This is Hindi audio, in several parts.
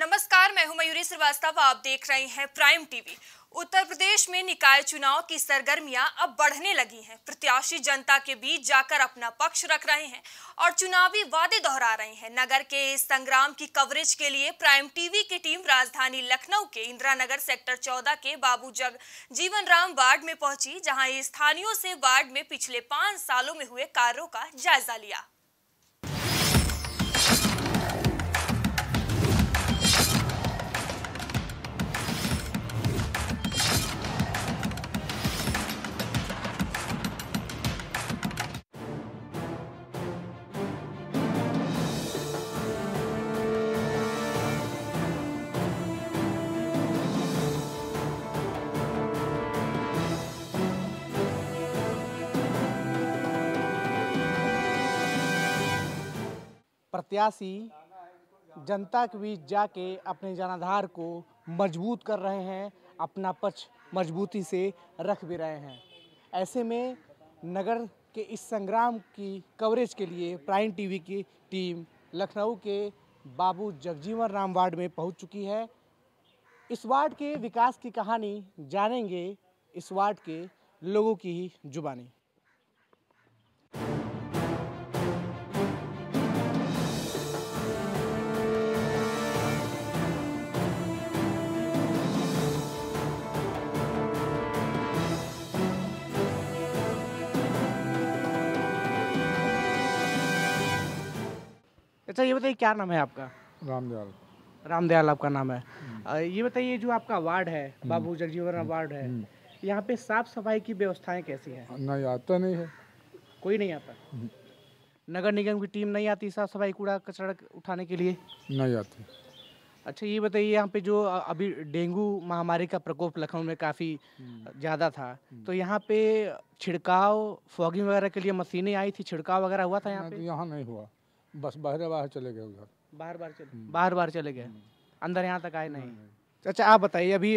नमस्कार मैं हूं मयूरी श्रीवास्तव आप देख रहे हैं प्राइम टीवी उत्तर प्रदेश में निकाय चुनाव की सरगर्मियां अब बढ़ने लगी हैं प्रत्याशी जनता के बीच जाकर अपना पक्ष रख रहे हैं और चुनावी वादे दोहरा रहे हैं नगर के इस संग्राम की कवरेज के लिए प्राइम टीवी की टीम राजधानी लखनऊ के इंदिरा नगर सेक्टर 14 के बाबू जग जीवन राम वार्ड में पहुंची जहाँ स्थानीय से वार्ड में पिछले पांच सालों में हुए कार्यो का जायजा लिया प्रत्याशी जनता के बीच जाके अपने जनाधार को मजबूत कर रहे हैं अपना पक्ष मजबूती से रख भी रहे हैं ऐसे में नगर के इस संग्राम की कवरेज के लिए प्राइम टीवी की टीम लखनऊ के बाबू जगजीवन राम वार्ड में पहुंच चुकी है इस वार्ड के विकास की कहानी जानेंगे इस वार्ड के लोगों की ही जुबानी अच्छा ये बताइए क्या नाम है आपका रामदयाल रामदयाल आपका नाम है हम्म। ये बताइए जो आपका वार्ड है हम्म। बाबू जगजीवन हम्म। वार्ड है यहाँ पे साफ सफाई की व्यवस्थाएं कैसी है नहीं आता नहीं है कोई नहीं आता नगर निगम की टीम नहीं आती साफ सफाई कूड़ा कचरा उठाने के लिए नहीं आती अच्छा ये बताइए यहाँ पे जो अभी डेंगू महामारी का प्रकोप लखनऊ में काफ़ी ज़्यादा था तो यहाँ पे छिड़काव फॉगिंग वगैरह के लिए मशीनें आई थी छिड़काव वगैरह हुआ था यहाँ पे यहाँ नहीं हुआ बस बाहर बाहर चले गए उधर बाहर बाहर चले हम्म। बाहर बाहर चले गए हम्म। अंदर यहाँ तक आए नहीं हम्म। चाचा आप बताइए अभी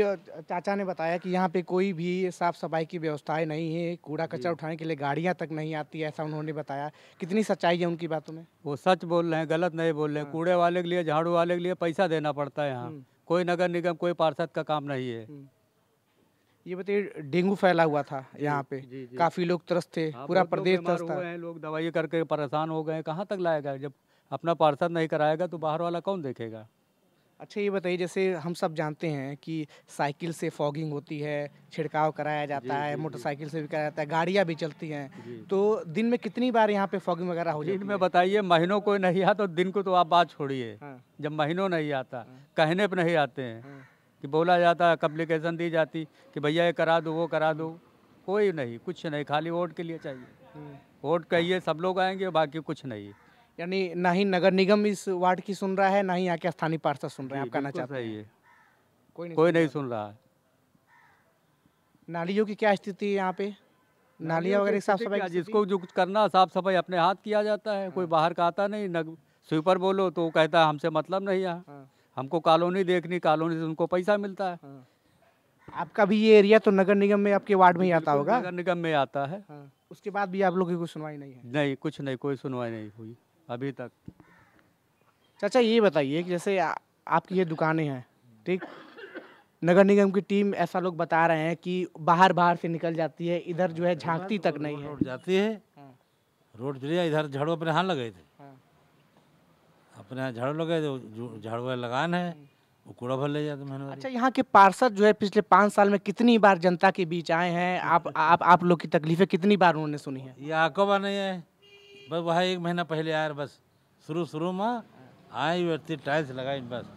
चाचा ने बताया कि यहाँ पे कोई भी साफ सफाई की व्यवस्थाएं नहीं है कूड़ा कचरा उठाने के लिए गाड़ियाँ तक नहीं आती ऐसा उन्होंने बताया कितनी सच्चाई है उनकी बातों में वो सच बोल रहे हैं गलत नहीं बोल रहे हैं हाँ। कूड़े वाले के लिए झाड़ू वाले के लिए पैसा देना पड़ता है यहाँ कोई नगर निगम कोई पार्षद का काम नहीं है ये बताइए डेंगू फैला हुआ था यहाँ पे जी, जी, काफी लोग त्रस्त थे हाँ, पूरा प्रदेश त्रस्त था लोग दवाई करके परेशान हो गए कहाँ तक लाएगा जब अपना पार्षद नहीं कराएगा तो बाहर वाला कौन देखेगा अच्छा ये बताइए जैसे हम सब जानते हैं कि साइकिल से फॉगिंग होती है छिड़काव कराया जाता है मोटरसाइकिल से भी कराया जाता है गाड़ियाँ भी चलती हैं तो दिन में कितनी बार यहाँ पे फॉगिंग वगैरह हो जाती है बताइए महीनों कोई नहीं आता तो दिन को तो आप बात छोड़िए हाँ। जब महीनों नहीं आता हाँ। कहने पर नहीं आते हैं हाँ। कि बोला जाता कम्प्लिकेशन दी जाती कि भैया ये करा दो वो करा दो कोई नहीं कुछ नहीं खाली वोट के लिए चाहिए हम्म। वोट कहिए सब लोग आएंगे बाकी कुछ नहीं यानी ना ही नगर निगम इस वार्ड की सुन रहा है ना ही यहाँ के स्थानीय पार्षद सुन रहे हैं आप कहना चाहते हैं कोई नहीं कोई नहीं सुन रहा है नालियों की क्या स्थिति है यहाँ पे नालियाँ वगैरह साफ सफाई जिसको जो कुछ करना साफ सफाई अपने हाथ किया जाता है कोई हाँ। बाहर का आता नहीं स्वीपर बोलो तो कहता है हमसे मतलब नहीं यहाँ हाँ। हमको कॉलोनी देखनी कॉलोनी से उनको पैसा मिलता है हाँ। आपका भी ये एरिया तो नगर निगम में आपके वार्ड में ही आता होगा नगर निगम में आता है हाँ। उसके बाद भी आप लोगों की कोई सुनवाई नहीं है नहीं कुछ नहीं कोई सुनवाई नहीं हुई अभी तक चाचा ये बताइए कि जैसे आपकी ये दुकानें हैं ठीक नगर निगम की टीम ऐसा लोग बता रहे हैं कि बाहर बाहर से निकल जाती है इधर जो है झांकती तो तक नहीं है जाती है हाँ। रोड चलिए इधर झाड़ू अपने हाथ लगे थे अपने यहाँ झाड़ू लगे तो जो झाड़ू वाले लगान है वो कूड़ा भर ले जाते हैं अच्छा यहाँ के पार्षद जो है पिछले पाँच साल में कितनी बार जनता के बीच आए हैं आप आप आप लोग की तकलीफें कितनी बार उन्होंने सुनी है ये आको बार नहीं है बस वहाँ एक महीना पहले आए बस शुरू शुरू में आई व्यक्ति टाइल्स लगाई बस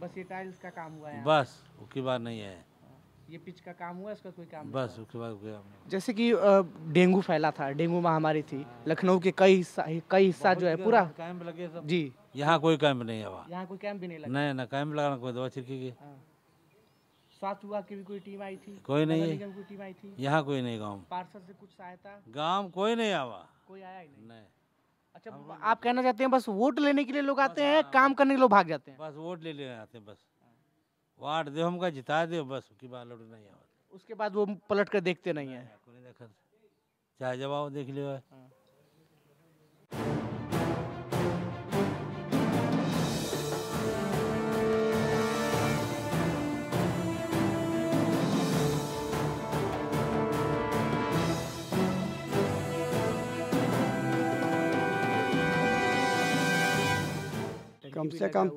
बस ये टाइल्स का काम हुआ है बस उसकी बात नहीं है ये पिच का काम हुआ इसका कोई काम बस उसके बाद जैसे कि डेंगू फैला था डेंगू महामारी थी लखनऊ के कई हिस्सा कई हिस्सा जो है पूरा कैंप लगे सब जी यहाँ कोई कैंप नहीं हुआ यहाँ कोई कैंप भी नहीं लगा नहीं ना कैंप लगाना कोई दवा छिड़की गई हाँ। स्वास्थ्य विभाग की भी कोई टीम आई थी कोई नहीं कोई टीम आई थी यहाँ कोई नहीं गाँव पार्षद से कुछ सहायता गाँव कोई नहीं आवा कोई आया ही नहीं अच्छा आप कहना चाहते हैं बस वोट लेने के लिए लोग आते हैं हाँ, काम करने के लोग भाग जाते हैं बस वोट ले ले आते हैं बस वाट दे हमका जिता दो बस की बात लड़ नहीं आवत उसके बाद वो पलट कर देखते नहीं है चाहे जवाब देख लियो हाँ। कम से कम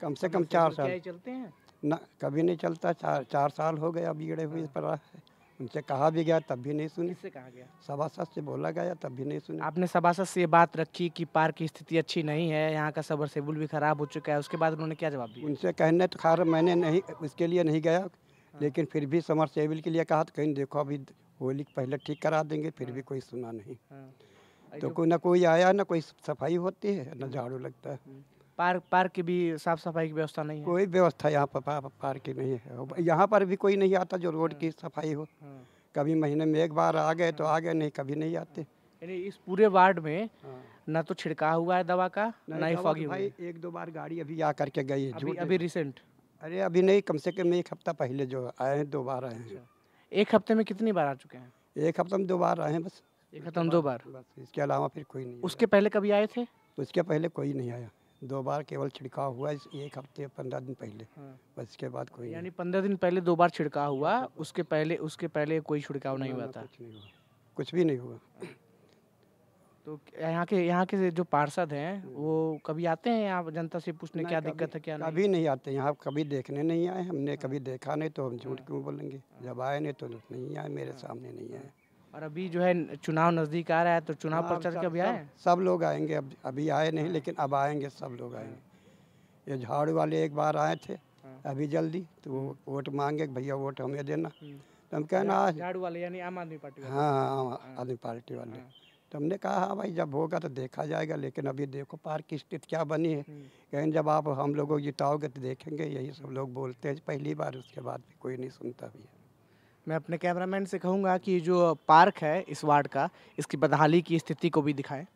कम से कम चार साल चलते हैं ना कभी नहीं चलता चार चार साल हो गया बिगड़े हुए हाँ। पड़ा उनसे कहा भी गया तब भी नहीं सुने से कहा गया सभासद से बोला गया तब भी नहीं सुने आपने सभासद से ये बात रखी कि पार्क की स्थिति अच्छी नहीं है यहाँ का सेबुल भी खराब हो चुका है उसके बाद उन्होंने क्या जवाब दिया उनसे कहने तो खैर मैंने नहीं उसके लिए नहीं गया हाँ। लेकिन फिर भी समर सेबुल के लिए कहा तो कहीं देखो अभी होली पहले ठीक करा देंगे फिर भी हाँ। कोई सुना नहीं तो कोई ना कोई आया ना कोई सफाई होती है ना झाड़ू लगता है पार्क पार्क की भी साफ सफाई की व्यवस्था नहीं है कोई व्यवस्था यहाँ पर पार्क पार्क की नहीं है यहाँ पर भी कोई नहीं आता जो रोड हम्म। की सफाई हो हम्म। कभी महीने में एक बार आ गए तो हाँ। आ गए नहीं कभी नहीं आते इस पूरे वार्ड में हाँ। ना तो छिड़का हुआ है दवा का ना ही फॉगी तो भाई एक दो बार गाड़ी अभी आ करके गई है अभी, अभी रिसेंट अरे अभी नहीं कम से कम एक हफ्ता पहले जो आए हैं दो बार आए हैं अच्छा। एक हफ्ते में कितनी बार आ चुके हैं एक हफ्ते में दो बार आए हैं बस एक हफ्ते में दो बार बस इसके अलावा फिर कोई नहीं उसके पहले कभी आए थे उसके पहले कोई नहीं आया दो बार केवल छिड़काव हुआ एक हफ्ते पंद्रह दिन पहले हाँ। बस इसके बाद कोई यानी पंद्रह दिन पहले दो बार छिड़काव हुआ उसके पहले उसके पहले कोई छिड़काव नहीं हुआ था कुछ नहीं हुआ कुछ भी नहीं हुआ तो यहाँ के यहाँ के जो पार्षद हैं हम्म। वो कभी आते हैं यहाँ जनता से पूछने क्या दिक्कत है क्या नहीं? नहीं आते यहाँ कभी देखने नहीं आए हमने हाँ। कभी देखा नहीं तो हम झूठ हाँ। क्यों बोलेंगे जब आए नहीं तो नहीं आए मेरे सामने नहीं आए और अभी जो है चुनाव नज़दीक आ रहा है तो चुनाव हाँ, प्रचार अभी आए सब लोग आएंगे अब अभी आए नहीं लेकिन अब आएंगे सब लोग आएंगे ये झाड़ू वाले एक बार आए थे हाँ। अभी जल्दी तो वो वोट मांगे भैया वोट हमें देना हम्म। तो हम कहना आज झाड़ू वाले यानी आम आदमी पार्टी हाँ आम हाँ। आदमी पार्टी वाले हाँ। तो हमने कहा हाँ भाई जब होगा तो देखा जाएगा लेकिन अभी देखो पार्क की स्थिति क्या बनी है हम्म। कहीं जब आप हम लोगों को जिताओगे तो देखेंगे यही सब लोग बोलते हैं पहली बार उसके बाद भी कोई नहीं सुनता भी है मैं अपने कैमरामैन से कहूँगा कि जो पार्क है इस वार्ड का इसकी बदहाली की स्थिति को भी दिखाएं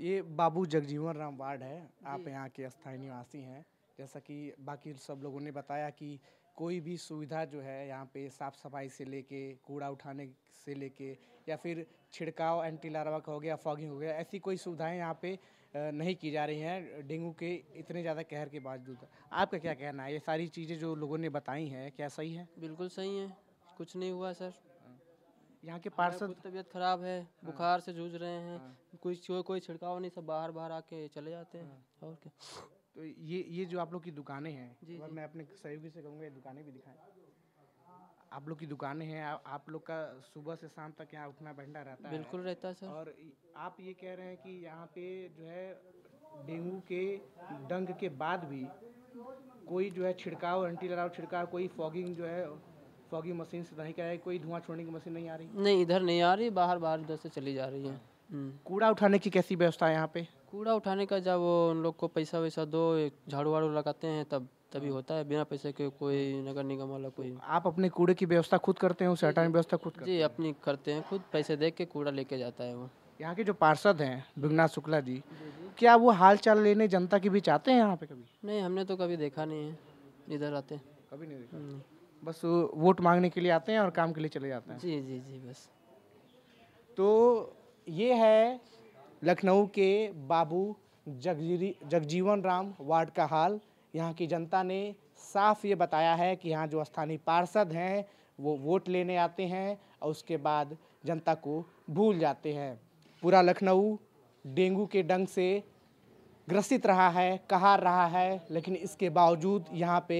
ये बाबू जगजीवन राम वार्ड है आप यहाँ के स्थायी निवासी हैं जैसा कि बाकी सब लोगों ने बताया कि कोई भी सुविधा जो है यहाँ पे साफ़ सफाई से लेके कूड़ा उठाने से लेके या फिर छिड़काव एंटी लार्वा का हो गया फॉगिंग हो गया ऐसी कोई सुविधाएं यहाँ पे नहीं की जा रही हैं डेंगू के इतने ज़्यादा कहर के बावजूद आपका क्या कहना है ये सारी चीज़ें जो लोगों ने बताई हैं क्या सही है बिल्कुल सही है कुछ नहीं हुआ सर यहाँ के पार्षद तबीयत खराब है हाँ। बुखार से जूझ रहे हैं हाँ। कोई कोई छिड़काव नहीं सब बाहर बाहर आके चले जाते हैं हाँ। और क्या तो ये ये जो आप लोग की दुकानें हैं और मैं अपने सहयोगी से कहूँगा ये दुकानें भी दिखाएं आप लोग की दुकानें हैं आप लोग का सुबह से शाम तक यहाँ उठना बैठना रहता है बिल्कुल रहता है सर और आप ये कह रहे हैं कि यहाँ पे जो है डेंगू के डंग के बाद भी कोई जो है छिड़काव एंटी लगाव छिड़काव कोई फॉगिंग जो है फॉगिंग मशीन से नहीं कराई कोई धुआं छोड़ने की मशीन नहीं आ रही नहीं इधर नहीं आ रही बाहर बाहर इधर से चली जा रही है कूड़ा उठाने की कैसी व्यवस्था है यहाँ पे कूड़ा उठाने का जब उन लोग को पैसा वैसा दो झाड़ू वाड़ू लगाते हैं तब तभी हाँ। होता है बिना पैसे के कोई नगर निगम वाला कोई तो आप अपने कूड़े की व्यवस्था खुद करते हैं उसे हटाने की व्यवस्था खुद करते जी अपनी करते हैं खुद पैसे दे के कूड़ा लेके जाता है वो यहाँ के जो पार्षद हैं भुगनाथ शुक्ला जी क्या वो हाल चाल लेने जनता के बीच आते हैं यहाँ पे कभी नहीं हमने तो कभी देखा नहीं है इधर आते हैं कभी नहीं देखा हम्म। बस वोट मांगने के लिए आते हैं और काम के लिए चले जाते हैं जी जी जी बस तो ये है लखनऊ के बाबू जगजीरी जगजीवन राम वार्ड का हाल यहाँ की जनता ने साफ ये बताया है कि यहाँ जो स्थानीय पार्षद हैं वो वोट लेने आते हैं और उसके बाद जनता को भूल जाते हैं पूरा लखनऊ डेंगू के डंग से ग्रसित रहा है कहार रहा है लेकिन इसके बावजूद यहाँ पे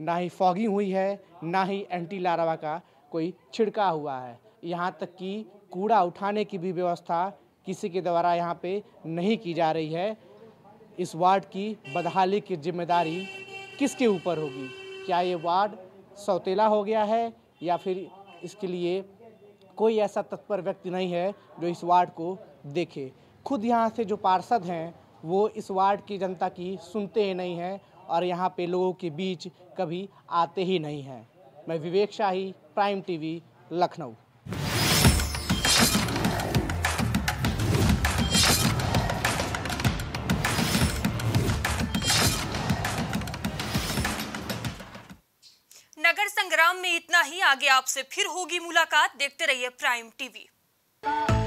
ना ही फॉगिंग हुई है ना ही एंटी लारवा का कोई छिड़का हुआ है यहाँ तक कि कूड़ा उठाने की भी व्यवस्था किसी के द्वारा यहाँ पे नहीं की जा रही है इस वार्ड की बदहाली की जिम्मेदारी किसके ऊपर होगी क्या ये वार्ड सौतेला हो गया है या फिर इसके लिए कोई ऐसा तत्पर व्यक्ति नहीं है जो इस वार्ड को देखे खुद यहाँ से जो पार्षद हैं वो इस वार्ड की जनता की सुनते ही नहीं हैं और यहाँ पे लोगों के बीच कभी आते ही नहीं हैं मैं विवेक शाही प्राइम टीवी लखनऊ इतना ही आगे आपसे फिर होगी मुलाकात देखते रहिए प्राइम टीवी